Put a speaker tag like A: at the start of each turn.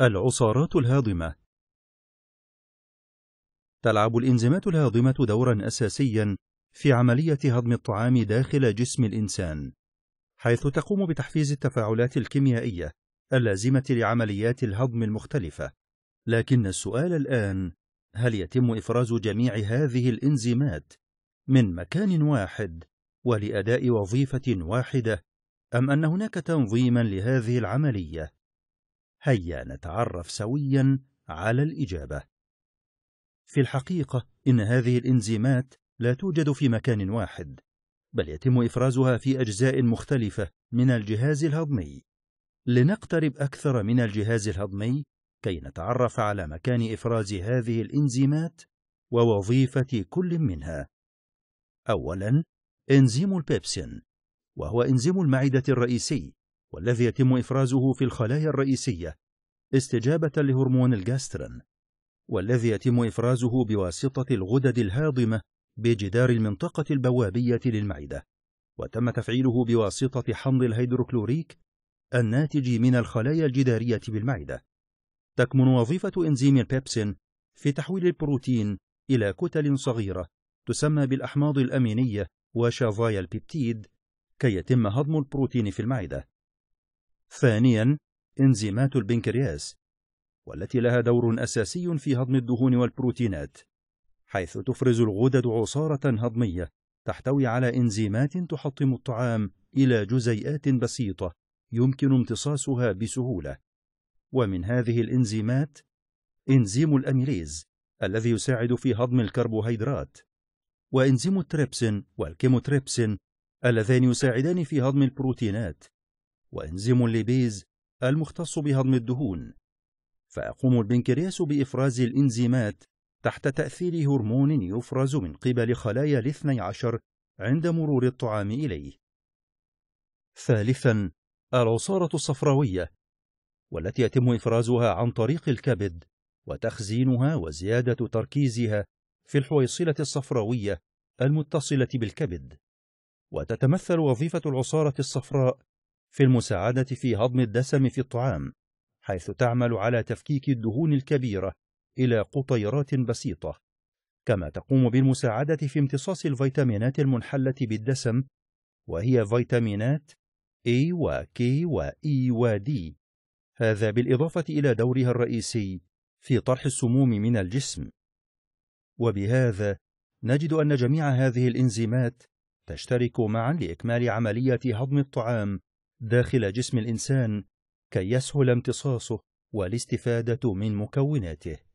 A: العصارات الهاضمة تلعب الإنزيمات الهاضمة دورا أساسيا في عملية هضم الطعام داخل جسم الإنسان، حيث تقوم بتحفيز التفاعلات الكيميائية اللازمة لعمليات الهضم المختلفة. لكن السؤال الآن: هل يتم إفراز جميع هذه الإنزيمات من مكان واحد ولأداء وظيفة واحدة، أم أن هناك تنظيما لهذه العملية؟ هيا نتعرف سويا على الإجابة. في الحقيقة إن هذه الإنزيمات لا توجد في مكان واحد، بل يتم إفرازها في أجزاء مختلفة من الجهاز الهضمي. لنقترب أكثر من الجهاز الهضمي كي نتعرف على مكان إفراز هذه الإنزيمات ووظيفة كل منها. أولاً إنزيم البيبسين، وهو إنزيم المعدة الرئيسي والذي يتم إفرازه في الخلايا الرئيسية استجابة لهرمون الجاسترين والذي يتم إفرازه بواسطة الغدد الهاضمة بجدار المنطقة البوابية للمعدة وتم تفعيله بواسطة حمض الهيدروكلوريك الناتج من الخلايا الجدارية بالمعدة تكمن وظيفة إنزيم البيبسين في تحويل البروتين إلى كتل صغيرة تسمى بالأحماض الأمينية وشظايا البيبتيد كي يتم هضم البروتين في المعدة ثانيا إنزيمات البنكرياس والتي لها دور أساسي في هضم الدهون والبروتينات حيث تفرز الغدد عصارة هضمية تحتوي على إنزيمات تحطم الطعام إلى جزيئات بسيطة يمكن امتصاصها بسهولة ومن هذه الإنزيمات إنزيم الأميليز الذي يساعد في هضم الكربوهيدرات وإنزيم التريبسين والكيموتريبسين اللذان يساعدان في هضم البروتينات وإنزيم الليبيز المختص بهضم الدهون فيقوم البنكرياس بإفراز الإنزيمات تحت تأثير هرمون يفرز من قبل خلايا الاثني عشر عند مرور الطعام إليه ثالثا العصارة الصفراوية والتي يتم إفرازها عن طريق الكبد وتخزينها وزيادة تركيزها في الحويصلة الصفراوية المتصلة بالكبد وتتمثل وظيفة العصارة الصفراء في المساعدة في هضم الدسم في الطعام، حيث تعمل على تفكيك الدهون الكبيرة إلى قطيرات بسيطة، كما تقوم بالمساعدة في امتصاص الفيتامينات المنحلة بالدسم، وهي فيتامينات A و K و E و D، هذا بالإضافة إلى دورها الرئيسي في طرح السموم من الجسم. وبهذا نجد أن جميع هذه الإنزيمات تشترك معا لإكمال عملية هضم الطعام داخل جسم الانسان كي يسهل امتصاصه والاستفاده من مكوناته